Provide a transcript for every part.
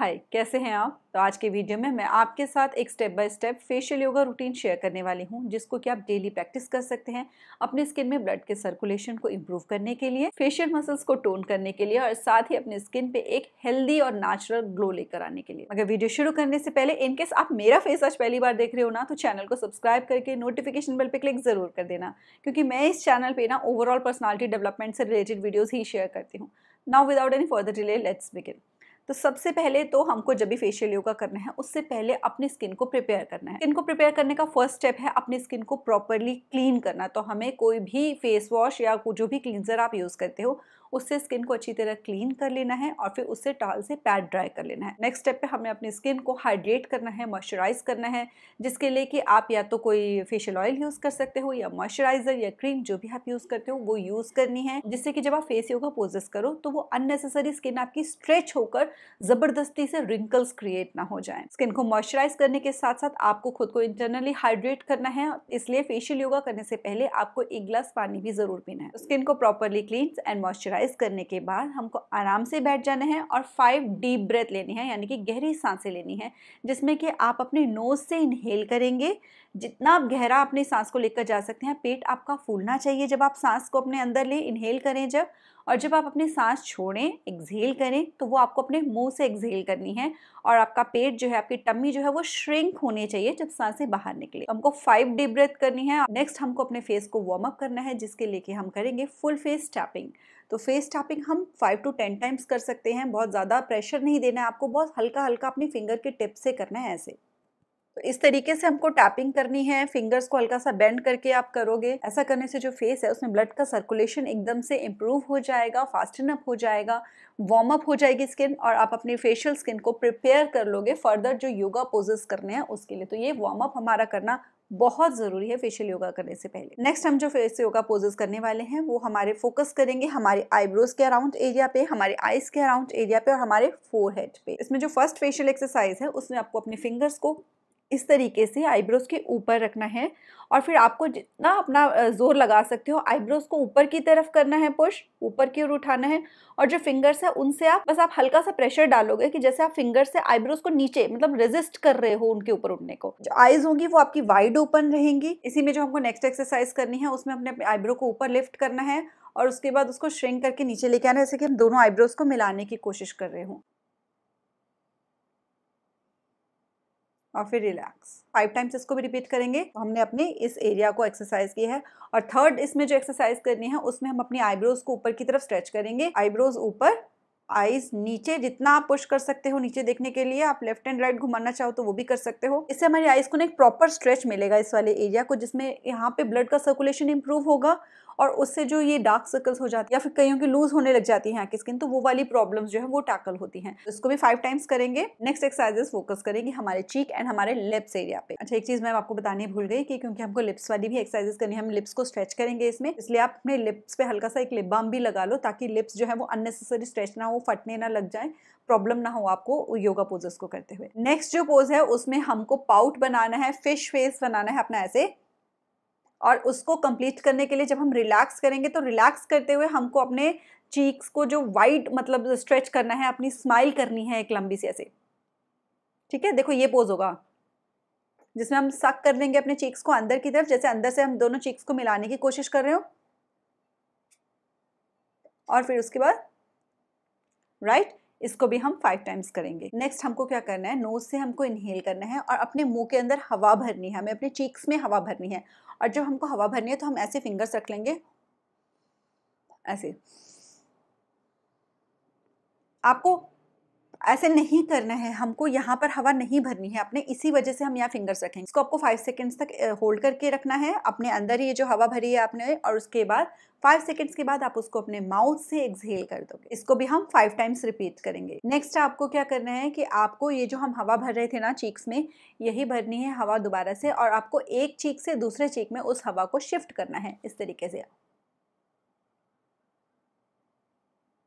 हाय कैसे हैं आप तो आज के वीडियो में मैं आपके साथ एक step by step facial yoga routine share करने वाली हूं जिसको कि आप डेली प्रैक्टिस कर सकते हैं अपने स्किन में ब्लड के सर्कुलेशन को इम्प्रूव करने के लिए फेशियल मसल्स को टोन करने के लिए और साथ ही अपने स्किन पे एक हेल्दी और नेचुरल ग्लो लेकर आने के लिए अगर वीडियो शुरू करने से पहले इनकेस आप मेरा फेस आज पहली बार देख रहे हो ना तो चैनल को सब्सक्राइब करके नोटिफिकेशन बेल पर क्लिक जरूर कर देना क्योंकि मैं इस चैनल पर ना ओवरऑल पर्सनैलिटी डेवलपमेंट से रिलेटेड वीडियोज़ ही शेयर करती हूँ now without any further delay let's begin तो सबसे पहले तो हमको जब भी फेशियल योगा करना है उससे पहले अपने स्किन को प्रिपेयर करना है स्किन को प्रिपेयर करने का फर्स्ट स्टेप है अपने स्किन को प्रॉपरली क्लीन करना तो हमें कोई भी फेस वॉश या जो भी क्लींजर आप यूज़ करते हो उससे स्किन को अच्छी तरह क्लीन कर लेना है और फिर उससे टॉल से पैड ड्राई कर लेना है नेक्स्ट स्टेप पे हमें अपनी स्किन को हाइड्रेट करना है मॉइस्चराइज करना है जिसके लिए कि आप या तो कोई फेशियल ऑयल यूज़ कर सकते हो या मॉइस्चराइजर या क्रीम जो भी आप यूज़ करते हो वो यूज़ करनी है जिससे कि जब आप फेस योगा पोजेस करो तो वो अननेसेसरी स्किन आपकी स्ट्रेच होकर ज़बरदस्ती से रिंकल्स क्रिएट ना हो जाए स्किन को मॉइस्चराइज करने के साथ साथ आपको खुद को इंटरनली हाइड्रेट करना है इसलिए फेशियल योगा करने से पहले आपको एक गिलास पानी भी जरूर पीना है स्किन को properly clean and moisturise exercise करने के बाद हमको आराम से बैठ जाना है और फाइव डीप ब्रेथ लेनी है यानी कि गहरी सांसें लेनी है जिसमें कि आप अपने नोज से इनहेल करेंगे जितना आप गहरा अपनी सांस को लेकर जा सकते हैं पेट आपका फूलना चाहिए जब आप सांस को अपने अंदर लें इनहेल करें जब और जब आप अपनी सांस छोड़ें एक्सहेल करें तो वो आपको अपने मुंह से एक्सहेल करनी है और आपका पेट जो है आपकी टम्मी जो है वो श्रिंक होने चाहिए जब सांसें बाहर निकले हमको फाइव डी ब्रेथ करनी है नेक्स्ट हमको अपने फेस को वार्म अप करना है जिसके लेके हम करेंगे फुल फेस टैपिंग तो फेस टैपिंग हम फाइव टू टेन टाइम्स कर सकते हैं बहुत ज़्यादा प्रेशर नहीं देना है आपको बहुत हल्का हल्का अपनी फिंगर के टिप से करना है ऐसे तो इस तरीके से हमको टैपिंग करनी है फिंगर्स को हल्का सा बेंड करके आप करोगे ऐसा करने से जो फेस है उसमें ब्लड का सर्कुलेशन एकदम से इम्प्रूव हो जाएगा फास्टन अप हो जाएगा वार्म अप हो जाएगी स्किन और आप अपनी फेशियल स्किन को प्रिपेयर कर लोगे फर्दर जो योगा पोजेस करने हैं उसके लिए तो ये वार्म अप हमारा करना बहुत ज़रूरी है फेशियल योगा करने से पहले नेक्स्ट हम जो फेस योगा पोजेस करने वाले हैं वो हमारे फोकस करेंगे हमारे आईब्रोज के अराउंड एरिया पे हमारे आइज के अराउंड एरिया पे और हमारे फोरहेड पे इसमें जो फर्स्ट फेशियल एक्सरसाइज है उसमें आपको अपने फिंगर्स को इस तरीके से आईब्रोज के ऊपर रखना है और फिर आपको जितना अपना जोर लगा सकते हो आईब्रोज को ऊपर की तरफ करना है पुश ऊपर की ओर उठाना है और जो फिंगर्स है उनसे आप बस आप हल्का सा प्रेशर डालोगे कि जैसे आप फिंगर से आईब्रोज को नीचे मतलब रेजिस्ट कर रहे हो उनके ऊपर उठने को जो आईज होंगी वो आपकी वाइड ओपन रहेंगी इसी में जो हमको नेक्स्ट एक्सरसाइज करनी है उसमें अपने आईब्रो को ऊपर लिफ्ट करना है और उसके बाद उसको श्रिंक करके नीचे लेके आना जैसे कि हम दोनों आईब्रोज को मिलाने की कोशिश कर रहे हूँ और फिर रिलैक्स फाइव टाइम्स इसको भी रिपीट करेंगे तो हमने अपने इस एरिया को एक्सरसाइज की है और थर्ड इसमें जो एक्सरसाइज करनी है उसमें हम अपनी आईब्रोज को ऊपर की तरफ स्ट्रेच करेंगे आईब्रोज ऊपर आईज नीचे जितना आप पुश कर सकते हो नीचे देखने के लिए आप लेफ्ट एंड राइट घुमाना चाहो तो वो भी कर सकते हो इससे हमारी आईज को ना एक प्रॉपर स्ट्रेच मिलेगा इस वाले एरिया को जिसमें यहाँ पे ब्लड का सर्कुलेशन इंप्रूव होगा और उससे जो ये डार्क सर्कल्स हो जाती है या फिर कईयों की लूज होने लग जाती है स्किन तो वो वाली प्रॉब्लम जो है वो टैकल होती है इसको भी फाइव टाइम्स करेंगे नेक्स्ट एक्सरसाइजेस फोकस करेंगे हमारे चीक एंड हमारे लिप्स एरिया पे अच्छा एक चीज मैं आपको बताने भूल गई कि क्योंकि हमको लिप्स वाली भी एक्सरसाइजेस करनी है हम लिप्स को स्ट्रेच करेंगे इसमें इसलिए आप अपने लिप्स पे हल्का सा एक लिप बाम भी लगा लो ताकि लिप्स जो है वो अननेसेसरी स्ट्रेच ना हो फटने ना लग जाए प्रॉब्लम ना हो आपको योगा पोजेस को करते हुए नेक्स्ट जो पोज है उसमें हमको पाउट बनाना है फिश फेस बनाना है अपना ऐसे और उसको कंप्लीट करने के लिए जब हम रिलैक्स करेंगे तो रिलैक्स करते हुए हमको अपने चीक्स को जो वाइड मतलब स्ट्रेच करना है अपनी स्माइल करनी है एक लंबी सी ऐसे ठीक है देखो ये पोज होगा जिसमें हम सक कर लेंगे अपने चीक्स को अंदर की तरफ जैसे अंदर से हम दोनों चीक्स को मिलाने की कोशिश कर रहे हो और फिर उसके बाद राइट इसको भी हम फाइव टाइम्स करेंगे नेक्स्ट हमको क्या करना है नोज से हमको इनहेल करना है और अपने मुंह के अंदर हवा भरनी है हमें अपने चीक्स में हवा भरनी है और जब हमको हवा भरनी है तो हम ऐसे फिंगर्स रख लेंगे ऐसे आपको ऐसे नहीं करना है हमको यहाँ पर हवा नहीं भरनी है अपने इसी वजह से हम यहाँ फिंगर्स रखेंगे इसको आपको फाइव सेकेंड्स तक होल्ड करके रखना है अपने अंदर ये जो हवा भरी है आपने और उसके बाद फाइव सेकेंड्स के बाद आप उसको अपने माउथ से एक्सहेल कर दोगे इसको भी हम फाइव टाइम्स रिपीट करेंगे नेक्स्ट आपको क्या करना है कि आपको ये जो हम हवा भर रहे थे ना चीक्स में यही भरनी है हवा दोबारा से और आपको एक चीक से दूसरे चीक में उस हवा को शिफ्ट करना है इस तरीके से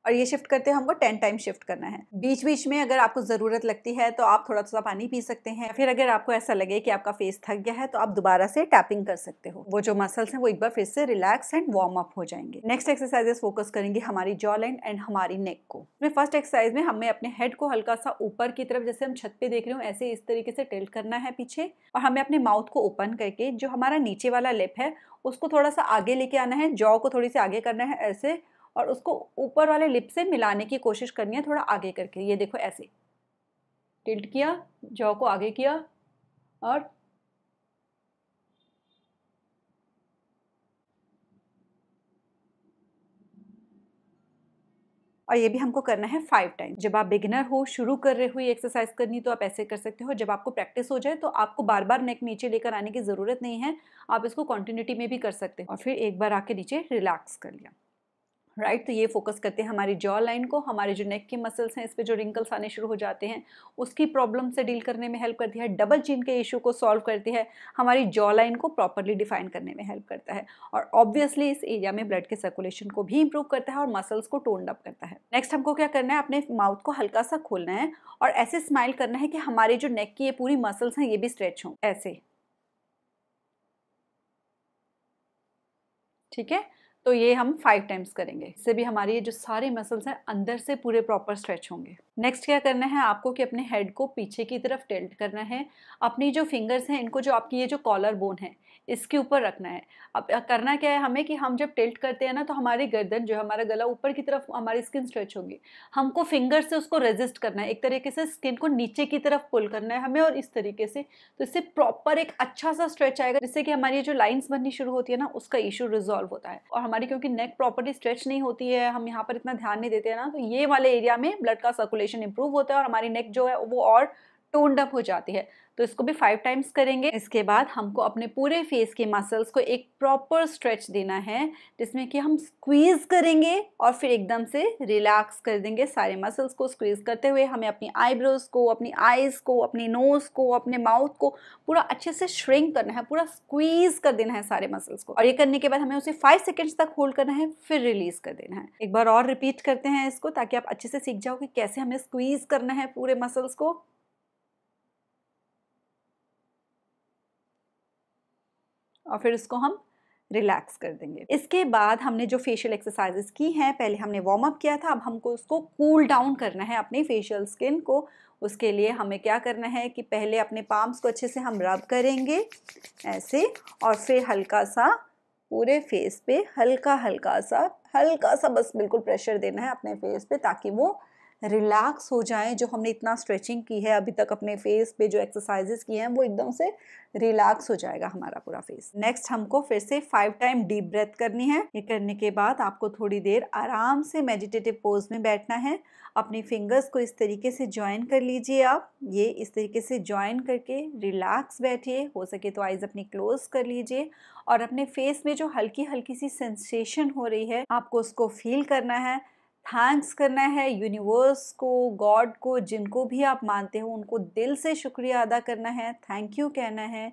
और ये शिफ्ट करते हमको टेन टाइम शिफ्ट करना है बीच बीच में अगर आपको ज़रूरत लगती है तो आप थोड़ा थोड़ा पानी पी सकते हैं फिर अगर आपको ऐसा लगे कि आपका फेस थक गया है तो आप दोबारा से टैपिंग कर सकते हो वो जो मसल्स हैं वो एक बार फिर से रिलैक्स एंड वार्म अप हो जाएंगे नेक्स्ट एक्सरसाइजेस फोकस करेंगे हमारी जॉ लाइन एंड हमारी नेक को फर्स्ट एक्सरसाइज में हमें अपने हेड को हल्का सा ऊपर की तरफ जैसे हम छत पे देख रहे हो ऐसे इस तरीके से टिल्ट करना है पीछे और हमें अपने माउथ को ओपन करके जो हमारा नीचे वाला लिप है उसको थोड़ा सा आगे लेके आना है जॉ को थोड़ी सी आगे करना है ऐसे और उसको ऊपर वाले लिप से मिलाने की कोशिश करनी है थोड़ा आगे करके ये देखो ऐसे टिल्ट किया जॉ को आगे किया और और ये भी हमको करना है फाइव टाइम जब आप बिगिनर हो शुरू कर रहे हो ये एक्सरसाइज करनी तो आप ऐसे कर सकते हो जब आपको प्रैक्टिस हो जाए तो आपको बार बार नेक नीचे लेकर आने की ज़रूरत नहीं है आप इसको कॉन्टिन्यूटी में भी कर सकते हो और फिर एक बार आके नीचे रिलैक्स कर लिया राइट right, तो ये फोकस करते हैं हमारी जॉ लाइन को हमारे जो नेक के मसल्स हैं इस पर जो रिंकल्स आने शुरू हो जाते हैं उसकी प्रॉब्लम से डील करने में हेल्प करती है डबल चिन के इशू को सॉल्व करती है हमारी जॉ लाइन को प्रॉपरली डिफाइन करने में हेल्प करता है और ऑब्वियसली इस एरिया में ब्लड के सर्कुलेशन को भी इंप्रूव करता है और मसल्स को टोन अप करता है नेक्स्ट हमको क्या करना है अपने माउथ को हल्का सा खोलना है और ऐसे स्माइल करना है कि हमारे जो नेक की ये पूरी मसल्स हैं ये भी स्ट्रेच हों ऐसे ठीक है तो ये हम फाइव टाइम्स करेंगे इससे भी हमारे ये जो सारे मसल्स हैं अंदर से पूरे प्रॉपर स्ट्रेच होंगे नेक्स्ट क्या करना है आपको कि अपने हेड को पीछे की तरफ टेल्ट करना है अपनी जो फिंगर्स हैं इनको जो आपकी ये जो कॉलर बोन है इसके ऊपर रखना है अब करना क्या है हमें कि हम जब टेल्ट करते हैं ना तो हमारी गर्दन जो है हमारा गला ऊपर की तरफ हमारी स्किन स्ट्रेच होगी हमको फिंगर से उसको रेजिस्ट करना है एक तरीके से स्किन को नीचे की तरफ पुल करना है हमें और इस तरीके से तो इससे प्रॉपर एक अच्छा सा स्ट्रेच आएगा जिससे कि हमारी जो लाइन्स बननी शुरू होती है ना उसका इशू रिजॉल्व होता है और हमारी क्योंकि नेक प्रॉपर्टी स्ट्रेच नहीं होती है हम यहाँ पर इतना ध्यान नहीं देते हैं ना तो ये वाले एरिया में ब्लड का सर्कुलेशन इंप्रूव होता है और हमारी नेक जो है वो और टोन्ड अप हो जाती है तो इसको भी फाइव टाइम्स करेंगे इसके बाद हमको अपने पूरे फेस के मसल्स को एक प्रॉपर स्ट्रेच देना है जिसमें कि हम स्क्वीज़ करेंगे और फिर एकदम से रिलैक्स कर देंगे सारे मसल्स को स्क्वीज़ करते हुए हमें अपनी आईब्रोज को अपनी आईज़ को अपनी नोज़ को अपने माउथ को पूरा अच्छे से श्रिंक करना है पूरा स्क्वीज़ कर देना है सारे मसल्स को और ये करने के बाद हमें उसे फाइव सेकेंड्स तक होल्ड करना है फिर रिलीज़ कर देना है एक बार और रिपीट करते हैं इसको ताकि आप अच्छे से सीख जाओ कि कैसे हमें स्क्वीज़ करना है पूरे मसल्स को और फिर उसको हम रिलैक्स कर देंगे इसके बाद हमने जो फेशियल एक्सरसाइजेस की हैं पहले हमने वार्म अप किया था अब हमको उसको कूल cool डाउन करना है अपने फेशियल स्किन को उसके लिए हमें क्या करना है कि पहले अपने पाम्स को अच्छे से हम रब करेंगे ऐसे और फिर हल्का सा पूरे फेस पे हल्का हल्का सा हल्का सा बस बिल्कुल प्रेशर देना है अपने फेस पे ताकि वो रिलैक्स हो जाएं जो हमने इतना स्ट्रेचिंग की है अभी तक अपने फेस पे जो एक्सरसाइजेस की हैं वो एकदम से रिलैक्स हो जाएगा हमारा पूरा फेस नेक्स्ट हमको फिर से फाइव टाइम डीप ब्रेथ करनी है ये करने के बाद आपको थोड़ी देर आराम से मेडिटेटिव पोज में बैठना है अपने फिंगर्स को इस तरीके से ज्वाइन कर लीजिए आप ये इस तरीके से ज्वाइन करके रिलैक्स बैठिए हो सके तो आइज़ अपनी क्लोज कर लीजिए और अपने फेस में जो हल्की हल्की सी सेंसेशन हो रही है आपको उसको फील करना है थैंक्स करना है यूनिवर्स को गॉड को जिनको भी आप मानते हो उनको दिल से शुक्रिया अदा करना है थैंक यू कहना है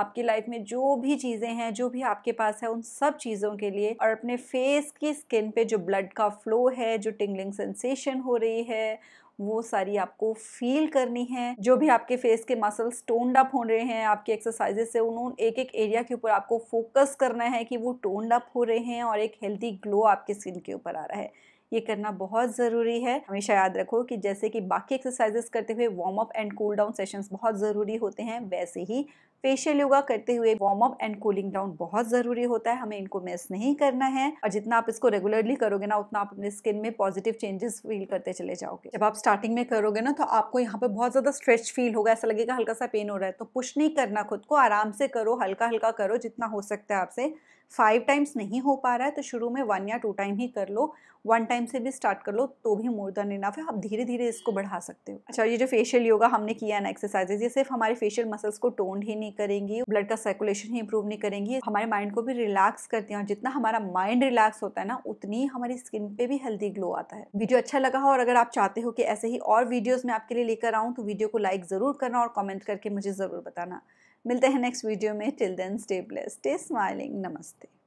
आपकी लाइफ में जो भी चीज़ें हैं जो भी आपके पास है उन सब चीज़ों के लिए और अपने फेस की स्किन पे जो ब्लड का फ्लो है जो टिंगलिंग सेंसेशन हो रही है वो सारी आपको फील करनी है जो भी आपके फेस के मसल्स टोन्ड अप हो रहे हैं आपके एक्सरसाइजेस से उन्होंने एक एक एरिया के ऊपर आपको फोकस करना है कि वो टोन्ड अप हो रहे हैं और एक हेल्दी ग्लो आपके स्किन के ऊपर आ रहा है ये करना बहुत ज़रूरी है हमेशा याद रखो कि जैसे कि बाकी एक्सरसाइजेस करते हुए warm up and cool down sessions बहुत ज़रूरी होते हैं वैसे ही फेशियल योगा करते हुए warm up and cooling down बहुत ज़रूरी होता है हमें इनको मिस नहीं करना है और जितना आप इसको रेगुलरली करोगे ना उतना आप अपने स्किन में पॉजिटिव चेंजेस फील करते चले जाओगे जब आप स्टार्टिंग में करोगे ना तो आपको यहाँ पे बहुत ज़्यादा स्ट्रेच फील होगा ऐसा लगेगा हल्का सा पेन हो रहा है तो पुश नहीं करना खुद को आराम से करो हल्का हल्का करो जितना हो सकता है आपसे फाइव टाइम्स नहीं हो पा रहा है तो शुरू में वन या टू टाइम ही कर लो वन टाइम से भी स्टार्ट कर लो तो भी मोर देन इनफ है आप धीरे धीरे इसको बढ़ा सकते हो अच्छा ये जो फेशियल योगा हमने किया ना एक्सरसाइजेज ये सिर्फ हमारे फेशियल मसल्स को टोन ही नहीं करेंगी ब्लड का सर्कुलेशन ही इंप्रूव नहीं करेंगी हमारे माइंड को भी रिलैक्स करती हैं और जितना हमारा माइंड रिलैक्स होता है ना उतनी हमारी स्किन पे भी हेल्दी ग्लो आता है वीडियो अच्छा लगा हो और अगर आप चाहते हो कि ऐसे ही और वीडियोज़ मैं आपके लिए लेकर आऊँ तो वीडियो को लाइक ज़रूर करना और कॉमेंट करके मुझे ज़रूर बताना मिलते हैं नेक्स्ट वीडियो में till then stay blessed stay smiling नमस्ते